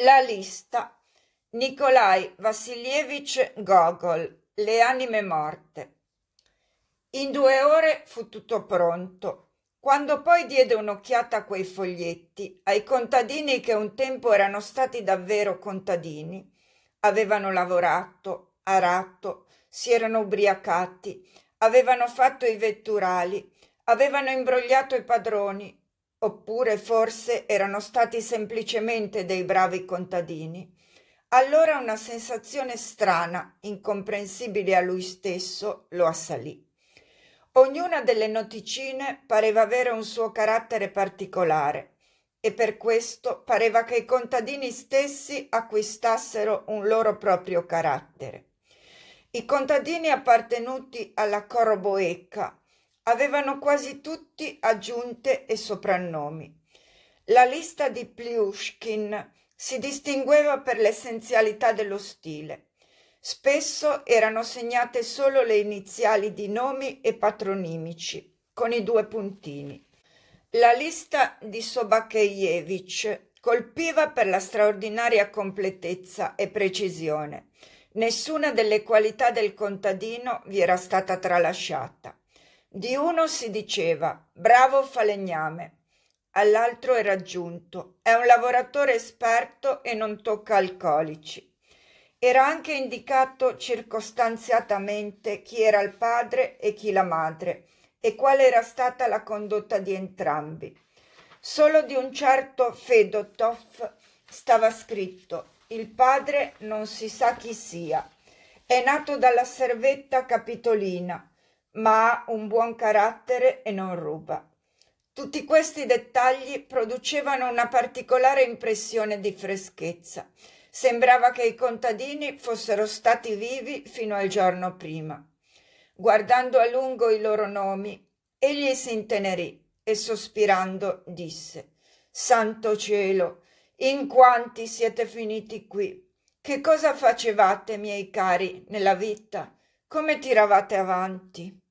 La lista Nikolai Vassilievich Gogol, Le anime morte. In due ore fu tutto pronto. Quando poi diede un'occhiata a quei foglietti, ai contadini che un tempo erano stati davvero contadini, avevano lavorato, aratto, si erano ubriacati, avevano fatto i vetturali, avevano imbrogliato i padroni, oppure forse erano stati semplicemente dei bravi contadini. Allora una sensazione strana, incomprensibile a lui stesso, lo assalì. Ognuna delle noticine pareva avere un suo carattere particolare e per questo pareva che i contadini stessi acquistassero un loro proprio carattere. I contadini appartenuti alla Coroboecca avevano quasi tutti aggiunte e soprannomi. La lista di Pliushkin si distingueva per l'essenzialità dello stile. Spesso erano segnate solo le iniziali di nomi e patronimici, con i due puntini. La lista di Sobakejevich colpiva per la straordinaria completezza e precisione. Nessuna delle qualità del contadino vi era stata tralasciata. Di uno si diceva bravo falegname, all'altro era aggiunto è un lavoratore esperto e non tocca alcolici. Era anche indicato circostanziatamente chi era il padre e chi la madre e quale era stata la condotta di entrambi. Solo di un certo Fedotov stava scritto il padre non si sa chi sia. È nato dalla servetta capitolina ma ha un buon carattere e non ruba. Tutti questi dettagli producevano una particolare impressione di freschezza. Sembrava che i contadini fossero stati vivi fino al giorno prima. Guardando a lungo i loro nomi, egli si intenerì e sospirando disse Santo cielo, in quanti siete finiti qui? Che cosa facevate, miei cari, nella vita? Come tiravate avanti?